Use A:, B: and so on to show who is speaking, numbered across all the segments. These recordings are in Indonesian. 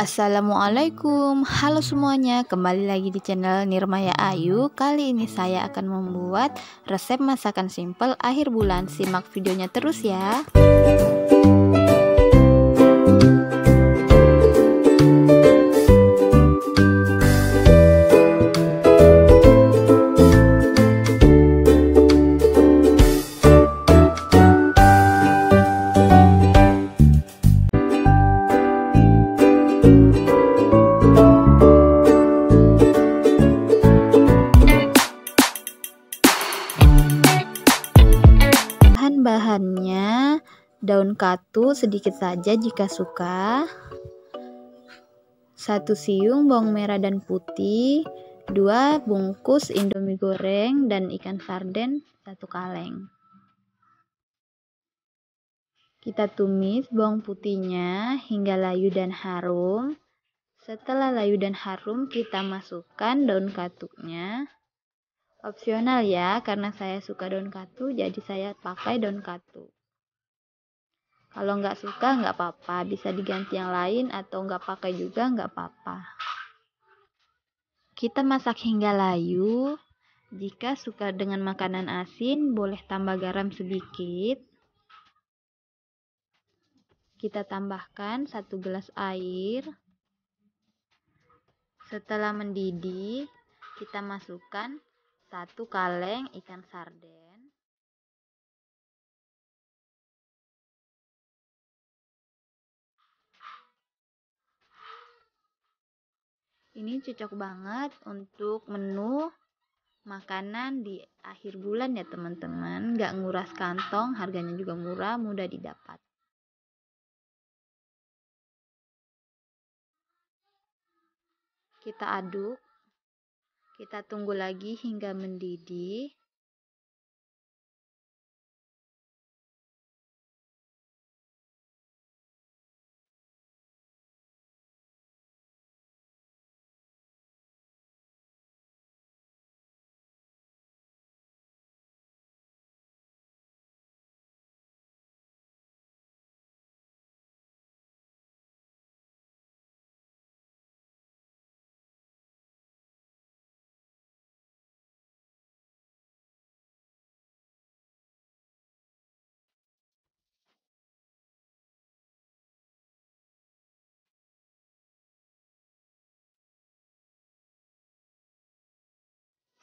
A: Assalamualaikum, halo semuanya, kembali lagi di channel Nirmaya Ayu Kali ini saya akan membuat resep masakan simple akhir bulan Simak videonya terus ya Bahan-bahannya daun katu sedikit saja jika suka. Satu siung bawang merah dan putih, dua bungkus indomie goreng dan ikan sarden satu kaleng. Kita tumis bawang putihnya hingga layu dan harum. Setelah layu dan harum, kita masukkan daun katuknya opsional ya karena saya suka daun katu jadi saya pakai daun katu kalau nggak suka nggak apa-apa bisa diganti yang lain atau nggak pakai juga nggak apa-apa kita masak hingga layu jika suka dengan makanan asin boleh tambah garam sedikit kita tambahkan satu gelas air setelah mendidih, kita masukkan
B: satu kaleng ikan sarden ini cocok banget untuk menu
A: makanan di akhir bulan ya teman-teman gak nguras kantong harganya
B: juga murah mudah didapat kita aduk kita tunggu lagi hingga mendidih.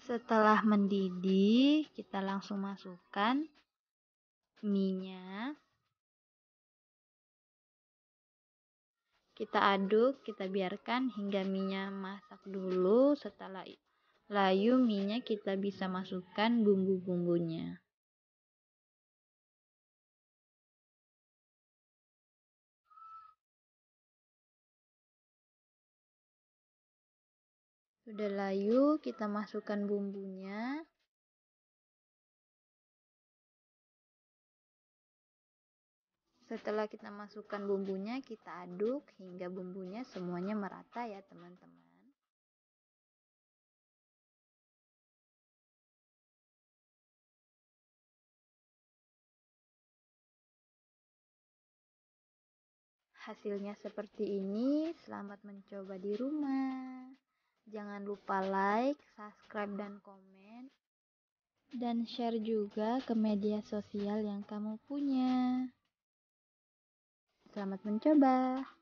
B: Setelah mendidih, kita langsung masukkan minyak. Kita
A: aduk, kita biarkan hingga minyak masak dulu. Setelah layu
B: minyak, kita bisa masukkan bumbu-bumbunya. Sudah layu, kita masukkan bumbunya. Setelah kita masukkan bumbunya, kita aduk hingga bumbunya semuanya merata ya teman-teman. Hasilnya seperti ini.
A: Selamat mencoba di rumah. Jangan lupa like, subscribe, dan komen. Dan share juga ke media sosial yang kamu
B: punya. Selamat mencoba!